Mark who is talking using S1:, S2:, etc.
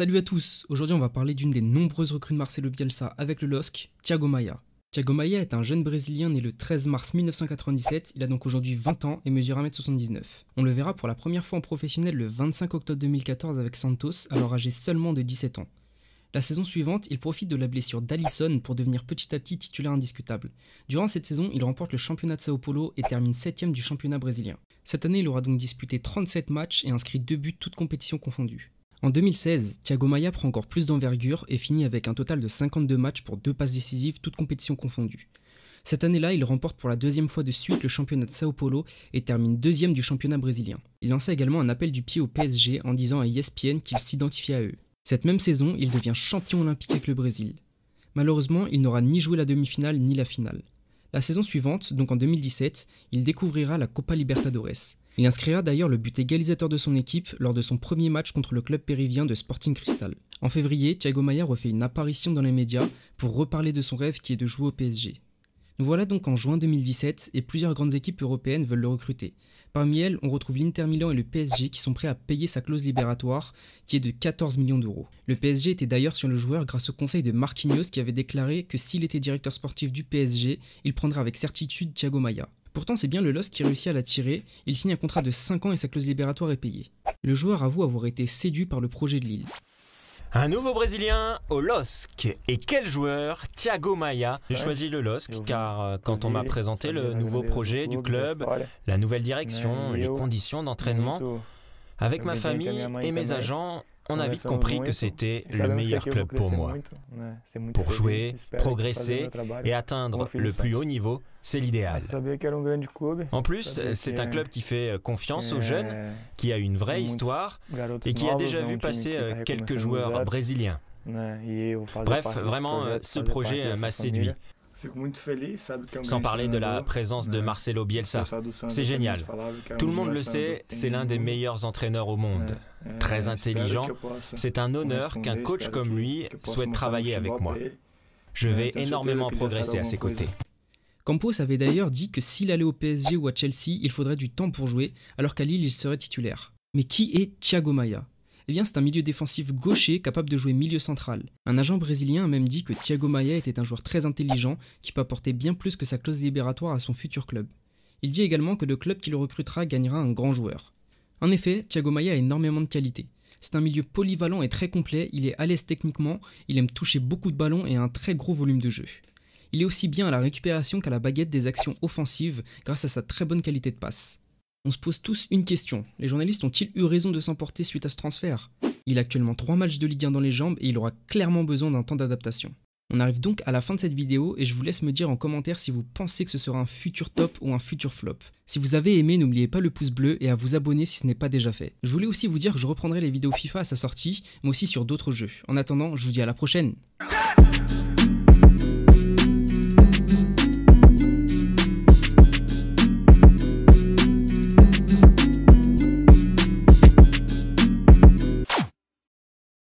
S1: Salut à tous, aujourd'hui on va parler d'une des nombreuses recrues de Marcelo Bielsa avec le LOSC, Thiago Maia. Thiago Maia est un jeune Brésilien né le 13 mars 1997, il a donc aujourd'hui 20 ans et mesure 1m79. On le verra pour la première fois en professionnel le 25 octobre 2014 avec Santos, alors âgé seulement de 17 ans. La saison suivante, il profite de la blessure d'Alisson pour devenir petit à petit titulaire indiscutable. Durant cette saison, il remporte le championnat de Sao Paulo et termine 7 e du championnat brésilien. Cette année, il aura donc disputé 37 matchs et inscrit 2 buts toutes compétitions confondues. En 2016, Thiago Maia prend encore plus d'envergure et finit avec un total de 52 matchs pour deux passes décisives, toutes compétitions confondues. Cette année-là, il remporte pour la deuxième fois de suite le championnat de Sao Paulo et termine deuxième du championnat brésilien. Il lança également un appel du pied au PSG en disant à ESPN qu'il s'identifiait à eux. Cette même saison, il devient champion olympique avec le Brésil. Malheureusement, il n'aura ni joué la demi-finale ni la finale. La saison suivante, donc en 2017, il découvrira la Copa Libertadores. Il inscrira d'ailleurs le but égalisateur de son équipe lors de son premier match contre le club péruvien de Sporting Cristal. En février, Thiago Maia refait une apparition dans les médias pour reparler de son rêve qui est de jouer au PSG. Nous voilà donc en juin 2017 et plusieurs grandes équipes européennes veulent le recruter. Parmi elles, on retrouve l'Inter Milan et le PSG qui sont prêts à payer sa clause libératoire qui est de 14 millions d'euros. Le PSG était d'ailleurs sur le joueur grâce au conseil de Marquinhos qui avait déclaré que s'il était directeur sportif du PSG, il prendrait avec certitude Thiago Maia. Pourtant, c'est bien le LOS qui réussit à l'attirer, il signe un contrat de 5 ans et sa clause libératoire est payée. Le joueur avoue avoir été séduit par le projet de Lille. Un nouveau Brésilien au
S2: LOSC.
S1: Et quel joueur Thiago
S2: Maia. J'ai choisi le LOSC car euh, quand on m'a présenté le nouveau projet du club, la nouvelle direction, les conditions d'entraînement, avec ma famille et mes agents, on a vite compris que c'était le meilleur club pour moi. Pour jouer, progresser et atteindre le plus haut niveau, c'est l'idéal. En plus, c'est un club qui fait euh, confiance aux euh, jeunes, qui a une vraie histoire et qui a déjà vu passer euh, quelques joueurs brésiliens. Bref, vraiment, ce projet m'a séduit. Sans parler de la présence de Marcelo Bielsa. C'est génial. Tout le monde le sait, c'est l'un des meilleurs entraîneurs au monde. Très intelligent. C'est un honneur qu'un coach comme lui souhaite travailler avec moi. Je vais énormément progresser à ses côtés.
S1: Campos avait d'ailleurs dit que s'il allait au PSG ou à Chelsea, il faudrait du temps pour jouer, alors qu'à Lille, il serait titulaire. Mais qui est Thiago Maia eh c'est un milieu défensif gaucher capable de jouer milieu central. Un agent brésilien a même dit que Thiago Maia était un joueur très intelligent qui peut apporter bien plus que sa clause libératoire à son futur club. Il dit également que le club qui le recrutera gagnera un grand joueur. En effet, Thiago Maia a énormément de qualités. C'est un milieu polyvalent et très complet, il est à l'aise techniquement, il aime toucher beaucoup de ballons et a un très gros volume de jeu. Il est aussi bien à la récupération qu'à la baguette des actions offensives grâce à sa très bonne qualité de passe. On se pose tous une question. Les journalistes ont-ils eu raison de s'emporter suite à ce transfert Il a actuellement 3 matchs de Ligue 1 dans les jambes et il aura clairement besoin d'un temps d'adaptation. On arrive donc à la fin de cette vidéo et je vous laisse me dire en commentaire si vous pensez que ce sera un futur top ou un futur flop. Si vous avez aimé, n'oubliez pas le pouce bleu et à vous abonner si ce n'est pas déjà fait. Je voulais aussi vous dire que je reprendrai les vidéos FIFA à sa sortie, mais aussi sur d'autres jeux. En attendant, je vous dis à la prochaine